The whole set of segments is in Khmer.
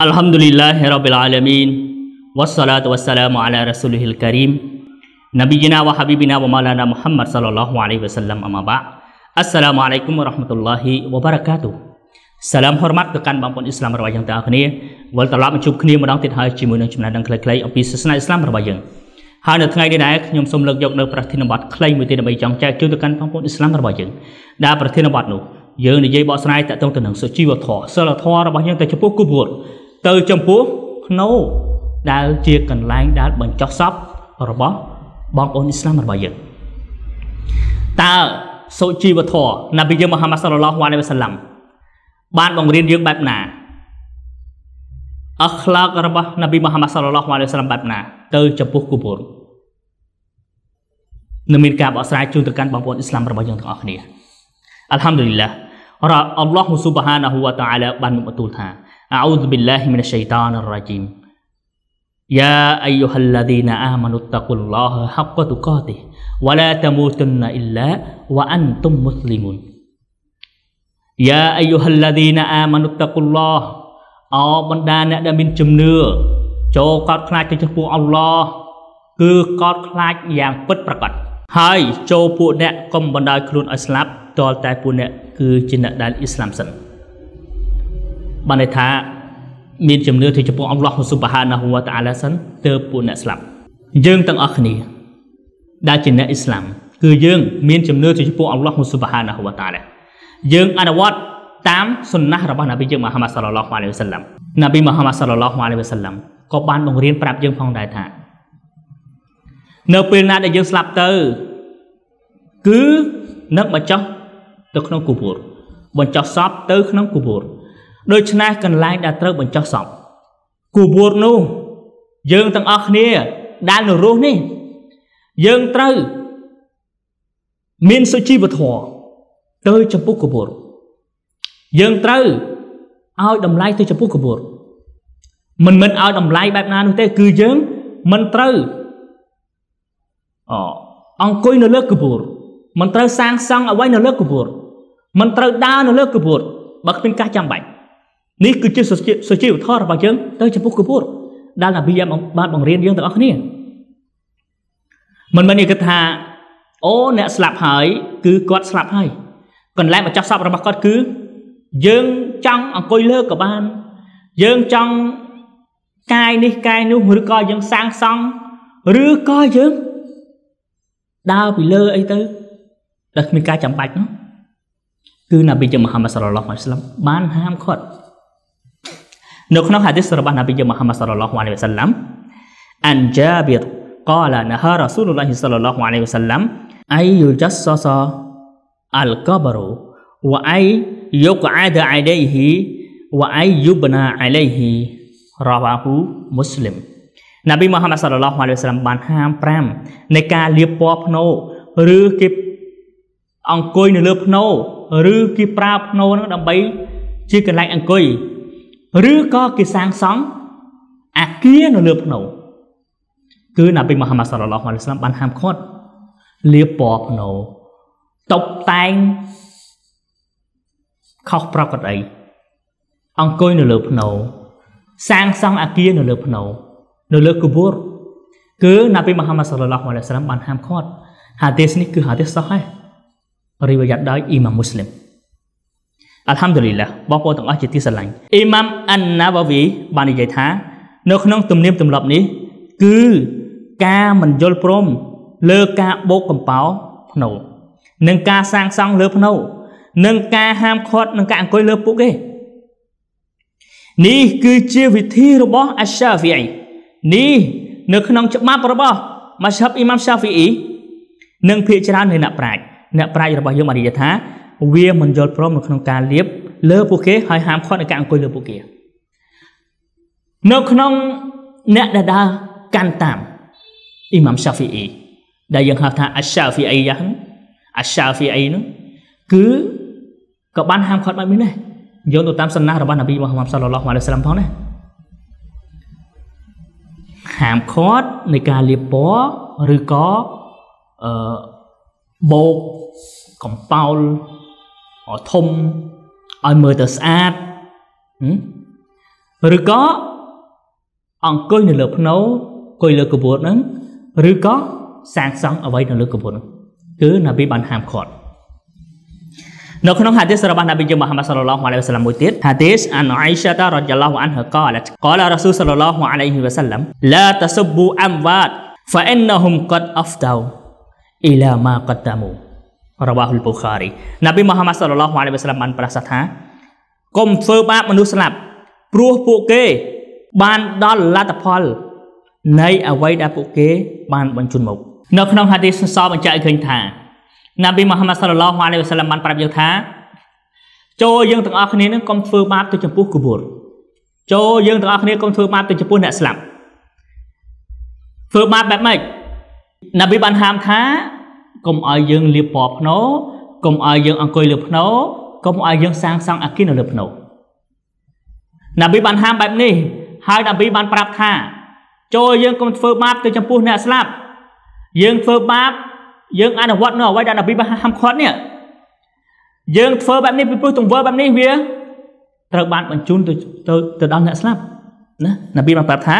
Alhamdulillah Rabbil Alamin Wassalatu wassalamu ala rasulihil karim Nabiyina wa habibina wa maulana Muhammad sallallahu alaihi wasallam amma ba' Assalamualaikum warahmatullahi wabarakatuh សឡាមហរម៉ាត់ទៅកាន់បងប្អូនអ៊ីស្លាមរបស់យើងទាំងអស់គ្នាវិលត្រឡប់មកជួបគ្នាម្ដងទៀតហើយជាមួយនឹងចំណេះដឹងខ្លីៗអំពីសាសនាអ៊ីស្លាមរបស់យើងហើយនៅថ្ងៃនេះដែរខ្ញុំសូមលើកយកនៅប្រធានបទខ្លីមួយទៀតដើម្បីចង់ចែកជូនទៅកាន់បងប្អូនអ៊ីស្លាមរបស់យើងដែលប្រធានបទនោះយើងនិយាយបកស្រាយតកតងទៅនឹងសុជីវធម៌សិលធម៌របស់យើងទៅចំពោះគូប្រវត្តិទៅចំពោះភ្នូដែលជាកន្លែងដែលបញ្ចុះសពរបស់ បងប្អូនអ៊ីស្លាមរបស់យើងតើសុជីវធម៌ណាប៊ីយើងមូហាម៉ាត់សល្លឡោះវ៉ាឡៃវ៉ាសាឡាំបានបង្រៀនយើងបែបណាអខ្លាករបស់ណាប៊ីមូហាម៉ាត់សល្លឡោះវ៉ាឡៃវ៉ាសាឡាំបែបណាទៅចំពោះគូបូរនឹងមានការបកស្រាយជូនទៅកាន់បងប្អូនអ៊ីស្លាមរបស់យើងទាំងអស់គ្នាអัลฮัมឌុលីឡារ៉ាអល់ឡោះស៊ុបហានាហ៊ូវតាអាឡាបានមកបន្ទូលថា أعوذ بالله من الشيطان الرجيم يا أيها الذين آمنوا اتقوا الله حق تقاته ولا تموتن إلا وأنتم مسلمون يا أيها الذين آمنوا اتقوا الله អបੰដាអ្នកដែលមានជំនឿចូលកោតខ្លាចទៅចំពោះអល់ឡោះគឺកោតខ្លាចយ៉ាងពិតប្រាកដហើយចូលពួកអ្នកកុំបណ្ដោយខ្លួនឲ្យស្លាប់តលតែពួកអ្នកគឺជាអ្នកដែលអ៊ីស្លាមសិនបានន័យថាមានជំនឿទៅចំពោះអល់ឡោះស៊ុបហានាហ៊ូវតាអាឡាសិនទើបពួកអ្នកស្លាប់យើងទាំងអស់គ្នា ដែលជាអ្នកអ៊ីស្លាម គឺយើង មានជំនឿទៅចំពោះអល់ឡោះស៊ុបហានាហ៊ូវតាអាឡាយើងអនុវត្តតាមសុណាហ៍របស់នប៊ីយើងមូហាម៉ាត់សល្លឡោះអាឡៃវសាឡាំនប៊ីមូហាម៉ាត់សល្លឡោះអាឡៃវសាឡាំក៏បានបង្រៀនប្រាប់យើងផងដែរថានៅពេលណាដែលយើងស្លាប់ទៅគឺនឹងបញ្ចុះទៅក្នុងគូពូរបញ្ចុះសពទៅក្នុងគូពូរដូច្នេះកន្លែងដែលត្រូវបញ្ចុះសពគូវរនោះយើងទាំងអស់គ្នាដែលនៅរស់នេះយើងត្រូវមានសុជីវធម៌ទៅចំពោះគូវរយើងត្រូវឲ្យតម្លៃទៅចំពោះគូវរមិនមិនឲ្យតម្លៃបែបណានោះទេគឺយើង មិនត្រូវអអង្គុយនៅលើគូវរមិនត្រូវសាងសង់អ្វីនៅលើគូវរមិនត្រូវដើរនៅលើគូវរបើគ្មានការចាំបាច់នេះគឺជាសុជីវធម៌របស់យើង ទៅចំពោះគពូរដែលនប៊ីយ៉ាបានបង្រៀនយើងទាំងអស់គ្នាមិនមែនគេថាអូអ្នកស្លាប់ហើយ គឺគាត់ស្លាប់ហើយ កន្លែងម្ចាស់សពរបស់គាត់គឺយើងចង់អង្គុយលើក៏បានយើងចង់កាយនេះកាយនោះឬក៏យើងសាងសង់ឬក៏យើងដើរពីលើអីទៅតែគ្មានការចាំបាច់នោះគឺនប៊ីជាមហាម៉ាត់សល្លឡោះអាឡៃហ៊ីវសល្លាមបានហាមគាត់នៅក្នុងហាឌីសរបស់នប៊ីយមហាម៉ាត់សល្លឡោះអាឡៃវ៉ាសាឡាំអានជាបៀតកលណាហារ៉ាស៊ូលឡោះសល្លឡោះអាឡៃវ៉ាសាឡាំអៃយូជាសសអាលកបរូវអៃយូកអាដអាឡៃហ៊ីវអៃយូបណាអាឡៃហ៊ីរ៉ាវ៉ាហ៊ូមូស្លីមនប៊ីមហាម៉ាត់សល្លឡោះអាឡៃវ៉ាសាឡាំបានហាម5នៃការលាបពណ៌ភ្នោឬគេអង្គុយនៅលើភ្នោឬគេប្រើភ្នោនឹងដើម្បីជាកន្លែងអង្គុយឬក៏គេសាងសង់អាគារនៅលើ ភ្នំគឺណាប៊ីមូហាម៉ាត់សល្លឡោះអាឡៃសាឡាមបានហាមឃាត់លាបពណ៌ភ្នំតុបតែងខុសប្រកបអីអង្គុយនៅលើភ្នំសាងសង់អាគារនៅលើភ្នំនៅលើគូបូរគឺណាប៊ីមូហាម៉ាត់សល្លឡោះអាឡៃសាឡាមបានហាមឃាត់ហាឌីសនេះគឺហាឌីសសោះហើយរីវយ៉ាត់ដោយអ៊ីម៉ាមមូស្លីមអัลហាំឌុលីឡាបងប្អូនទាំងអស់ជាទីស្រឡាញ់អ៊ីម៉ាំអានណាវ៉ាវីបាននិយាយថា នៅក្នុងទំនៀមទម្លាប់នេះគឺការមិនយល់ព្រមលើការបោកកំប៉ោភ្នូនិងការសាងសង់លើភ្នូនិងការហាមឃាត់និងការអង្គុយលើពុកគេនេះគឺជាវិធីរបស់អាសាហ្វីអ៊ីនេះនៅក្នុងច្បាប់របស់មជ្ឈបអ៊ីម៉ាំសាហ្វីអ៊ីនិងភាគច្រើននៃអ្នកប្រាជ្ញអ្នកប្រាជ្ញរបស់យើងបាននិយាយថាវាមិនយល់ព្រមនៅក្នុងការលៀបលើពួកគេ ហើយហាមឃាត់ឲ្យការអង្គុយលើពួកគេនៅក្នុងអ្នកដែលដើរកាន់តាមអ៊ីម៉ាំសាហ្វីអ៊ីដែលយើងហៅថាអាសាហ្វីអ៊ីយ៉ាងអាសាហ្វីអ៊ីនោះគឺក៏បានហាមឃាត់បែបនេះដែរយោងទៅតាមសំណាស់របស់នប៊ីមូហាម៉ាត់សល្លឡោះអាឡៃសាឡាមផងដែរហាមឃាត់នៃការលាបពណ៌ឬក៏អឺបោកកំប៉ោលធំឲ្យមើលទៅស្អាតឬក៏អង្គុយនៅលើភ្នៅអង្គុយលើកបួនហ្នឹងឬក៏សាងសង់អ្វីនៅលើកបួនហ្នឹងគឺនប៊ីបានហាមឃាត់នៅក្នុងហាឌីសរបស់នប៊ីយើងមូហាម៉ាត់សល្លឡោះអាឡៃវ៉ាសឡាមមួយទៀតហាឌីសអានអៃសាតារ៉ាឌីយ៉ាឡោះអានហាកាលតកាលរ៉ាស៊ូលសល្លឡោះអាឡៃវ៉ាសឡាមឡាតសុប៊ូអាំវ៉ាតហ្វាអិនណហ៊ុមកាត់អាហ្វដៅអ៊ីឡាម៉ាកាត់តាមូរបស់បុខារីណាប៊ីមូហាម៉ាត់សល្លឡោះអាឡៃវ៉ាសឡាមបានប្រសាសន៍ថាកុំធ្វើបាបមនុស្សស្លាប់ព្រោះពួកគេបានដល់លទ្ធផលនៃអ្វីដែលពួកគេបាន បញ្ជូនមក នៅក្នុងហាឌីសសបញ្ជាក់ឲ្យឃើញថាណាប៊ីមូហាម៉ាត់សល្លឡោះអាឡៃវ៉ាសឡាមបានប្រាប់យើងថាចូលយើងទាំងអស់គ្នានឹងកុំធ្វើបាបទៅចំពោះគបួរចូលយើងទាំងអស់គ្នាកុំធ្វើបាបទៅចំពោះអ្នកស្លាប់ធ្វើបាបបែបម៉េចណាប៊ីបានហាមថាកុំឲ្យយើងលាបពណ៌ភ្នោកុំឲ្យយើងអង្គុយលើភ្នោកុំឲ្យយើង សាងសង់អគារនៅលើភ្នោណាប៊ីបានហាមបែបនេះ ហើយណាប៊ីបានប្រាប់ថា ចូលយើងកុំធ្វើបាបទៅចំពោះអ្នកស្លាប់យើងធ្វើបាបយើងអនុវត្តនៅអ្វីដែលណាប៊ីបានហាមឃាត់នេះយើងធ្វើបែបនេះពីព្រោះទង្វើបែបនេះវាត្រូវបានបញ្ជូនទៅទៅដល់អ្នកស្លាប់ណាណាប៊ីបានប្រាប់ថា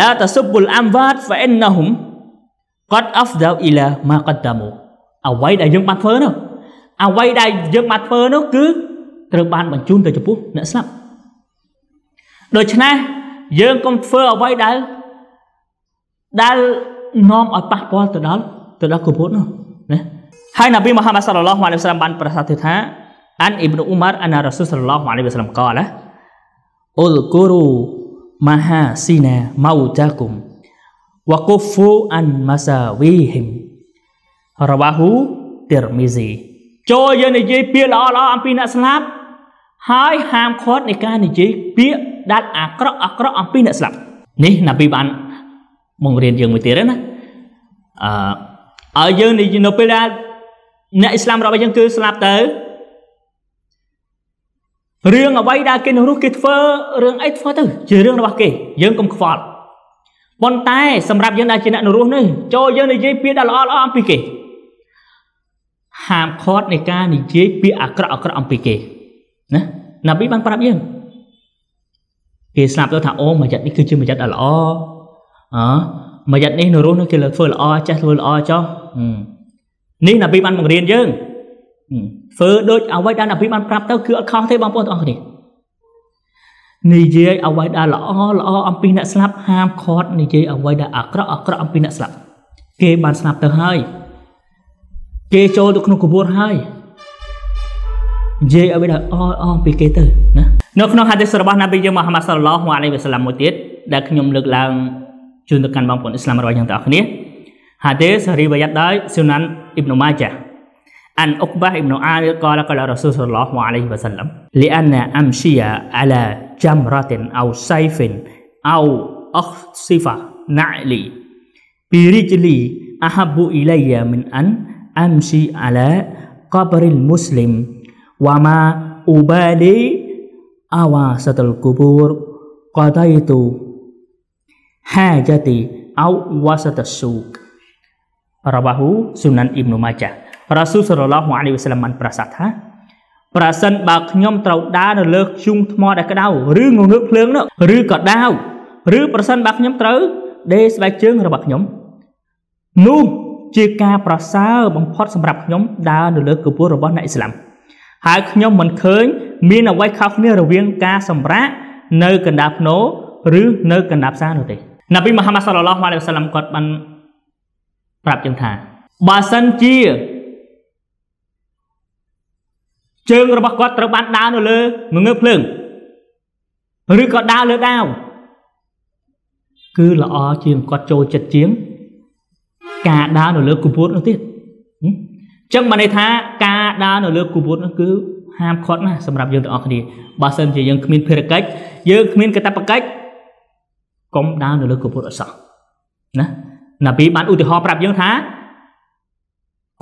ឡាតសុបុលអាំវ៉ាតហ្វអិនណហ៊ុម qad afdau ila ma qaddamu អ្វីដែលយើងបានធ្វើនោះអ្វីដែលយើងបានធ្វើនោះគឺត្រូវបានបញ្ជូនទៅចំពោះអ្នកស្លាប់ដូច្នេះយើងកុំធ្វើអ្វីដែលដែលនាំឲ្យប៉ះពាល់ទៅដល់ទៅដល់គុពុទ្ធនោះណាហើយនប៊ីមូហាម៉ាត់សល្លឡោះអាឡៃវសឡាមបានប្រសាសន៍ថាអានអ៊ីប្នូអ៊ុមារអានារ៉ាស៊ូលសល្លឡោះអាឡៃវសឡាមកោឡាអ៊ុលគូរូម៉ាហាស៊ីណាម៉ៅតាគុម وكفوا عن مساويهم رواه ترمذي ចូលយើងនិយាយពាក្យល្អៗអំពីអ្នកស្លាប់ ហើយហាមឃាត់នៃការនិយាយពាក្យដាច់អាក្រក់អាក្រក់អំពីអ្នកស្លាប់នេះណាពីបានបង្រៀនយើងមួយទៀតណាអឺឲ្យយើងនៅពេលដែលអ្នកអ៊ីស្លាមរបស់យើងគឺស្លាប់ទៅរឿងអ្វីដែលគេនោះគេធ្វើរឿងអីធ្វើទៅជារឿងរបស់គេយើងកុំខ្វល់ប៉ុន្តែសម្រាប់យើងដែលជាអ្នកនរោះនេះចូលយើងនិយាយពាក្យដែលល្អល្អអំពីគេហាមឃាត់នៃការនិយាយពាក្យអាក្រក់អាក្រក់អំពីគេ ណាណាប៊ីបានប្រាប់យើងគេស្ដាប់ទៅថាអូមួយចិត្តនេះគឺជាមួយចិត្តដ៏ល្អអឺមួយចិត្តនេះនរោះនោះគេលើធ្វើល្អចេះធ្វើល្អចោះនេះណាប៊ីបានបង្រៀនយើងធ្វើដូចអ្វីដែលណាប៊ីបានប្រាប់ទៅគឺអត់ខុសទេបងប្អូនទាំងអស់គ្នានិយាយអ្វីដែលល្អល្អអំពីអ្នកស្លាប់ហាមឃាត់និយាយអ្វីដែលអាក្រក់អាក្រក់អំពីអ្នកស្លាប់គេបានស្លាប់ទៅហើយគេចូលទៅក្នុងកបួនហើយនិយាយអ្វីដែលអល្អអំពីគេទៅណានៅក្នុងហាឌីសរបស់ណាប៊ីយើងមូហាម៉ាត់សាឡឡោះអាឡៃវ៉ាសាឡាមមួយទៀតដែលខ្ញុំលើកឡើងជូនទៅកាន់បងប្អូនអ៊ីស្លាមរបស់យើងទាំងអស់គ្នាហាឌីសរីវ៉ាយ៉ាត់ដោយស៊ូណាន់អ៊ីបនុម៉ាជាអានអុកបាអ៊ីបនុអាលកលកលរ៉ាស៊ូលសឡឡោះអាឡៃវ៉ាសាឡាមលីអានណាអមឈីយ៉ាអាឡា jamratin au saifin au akhsifa na'li birijli ahabu ilayya min an amsi ala qabril muslim wa ma ubali awasatul kubur qadaitu hajati au wasatas suq Rawahu Sunan Ibnu Majah. Rasul sallallahu Alaihi Wasallam bersabda, ប្រសិនបើខ្ញុំត្រូវដើរនៅលើធ្យូងថ្មដែលក្តៅឬងងើកភ្លើងនោះឬក៏ដាវឬប្រសិនបើខ្ញុំត្រូវដេកស្បែកជើងរបស់ខ្ញុំនោះជាការប្រសើរបំផុតសម្រាប់ខ្ញុំដើរនៅលើគពោះរបស់អ្នកអ៊ីស្លាមហើយខ្ញុំមិនឃើញមានអ្វីខុសគ្នារវាងការសម្រាកនៅកណ្ដាលភ្នោឬនៅកណ្ដាលផ្សារនោះទេណាប៊ីមូហាម៉ាត់សល្លឡោះអាឡៃវ៉ាសាឡាមគាត់បានប្រាប់យើងថាបើសិនជាជើងរបស់គាត់ត្រូវបានដើរនៅលើងើបភ្លើងឬក៏ដើរលើដាវគឺល្អជាងគាត់ចូលចិត្តជាងការដើរនៅលើគូពួតនោះទៀតអញ្ចឹងបានន័យថាការដើរនៅលើគូពួតនោះគឺហាមឃាត់ណាស់សម្រាប់យើងទាំងអស់គ្នាបើសិនជាយើងគ្មានភារកិច្ចយើងគ្មានកាតព្វកិច្ចកុំដើរនៅលើគូពួតអត់សោះណាណាពីបានឧទាហរណ៍ប្រាប់យើងថា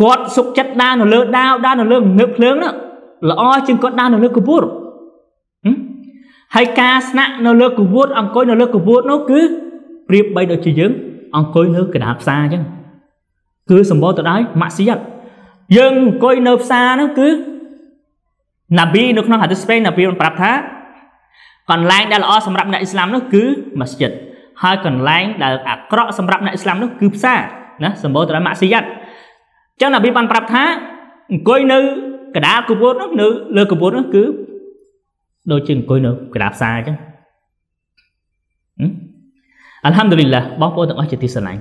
គាត់សុកចិត្តដើរនៅលើដាវដើរនៅលើងើបភ្លើងនោះល្អជាងគាត់ដើរនៅលើគួតហើយការស្នាក់នៅលើគួតអង្គុយនៅលើគួតនោះគឺប្រៀបបីដូចជាយើង អង្គុយនៅកណ្ដាលផ្សារអញ្ចឹងគឺសម្បូរទៅដោយម៉ាក់ស៊ីយ៉ាត់យើងអង្គុយនៅផ្សារនោះគឺណាប៊ីនៅក្នុងហាឌីសពេញណាប៊ីបាន ប្រាប់ថា កន្លែងដែលល្អសម្រាប់អ្នកអ៊ីស្លាមនោះគឺម៉ាស្ជីតហើយកន្លែងដែលអាក្រក់សម្រាប់អ្នកអ៊ីស្លាមនោះគឺផ្សារណាសម្បូរទៅដោយម៉ាក់ស៊ីយ៉ាត់អញ្ចឹងណាប៊ីបានប្រាប់ថាអង្គុយនៅកដាលគម្រោងនោះនៅលើគម្រោងនោះគឺដូចជាអង្គុយនៅកដាលផ្សារអញ្ចឹងអាល់ហាំឌុលីឡាបងប្អូនទាំងអស់ជាទីស្រឡាញ់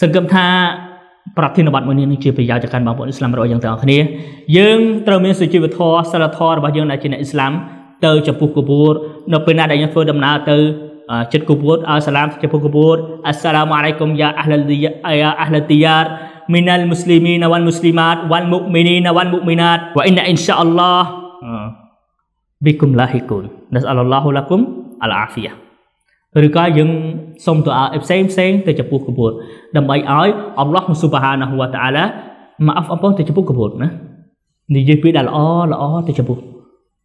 សង្ឃឹមថាប្រធានបទមួយនេះនឹងជាប្រយោជន៍ទៅកាន់បងប្អូនអ៊ីស្លាមរបស់យើងទាំងអស់គ្នាយើងត្រូវមានសុជីវធម៌សិលធម៌របស់យើងដែលជាអ្នកអ៊ីស្លាម ទៅចំពោះគបួរនៅពេលណាដែលយើងធ្វើ ដំណើរទៅចិត្តគបួរឲ្យសាឡាមចំពោះគបួរអស្សឡាមអាឡៃគុំយ៉ាអះលលីយ៉ាអាយ៉ាអះលទីយ៉ា minal muslimin wal muslimat wal mu'minin wal mu'minat wa inna insyaallah ah. bikum lahikun nasallallahu lakum al afiyah yang som doa ibsaim-saim eh, kebur dan baik ai Allah subhanahu wa ta'ala maaf apa terjepuh kebur nah ni je pi dal all all kebur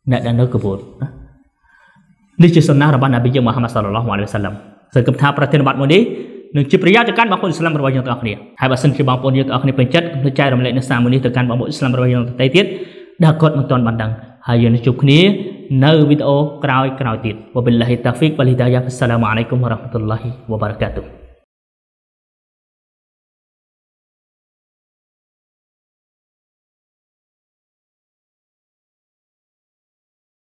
nah ni je sunnah rabbana Muhammad saw. sekep tha pratenbat mo និងជាប្រយោជន៍ទៅកាន់បងប្អូនឥស្លាមរបស់យើងទាំងអស់គ្នាហើយបើសិនជាបងប្អូនយើងទាំងអស់គ្នាពេញចិត្តកុំចែករំលែកនៅសារមួយនេះទៅកាន់បងប្អូនឥស្លាមរបស់យើងដទៃទៀតដែលគាត់មិនទាន់បានដឹងហើយយើងនឹងជួបគ្នានៅវីដេអូក្រោយៗទៀតវបិលឡាហ៊ីតាហ្វិកវលហ៊ីតាយ៉ាអ៊ីសឡាមអាឡៃគុំវរ៉ាហ្មាតុលឡាហ៊ីវបារកាតុហ៍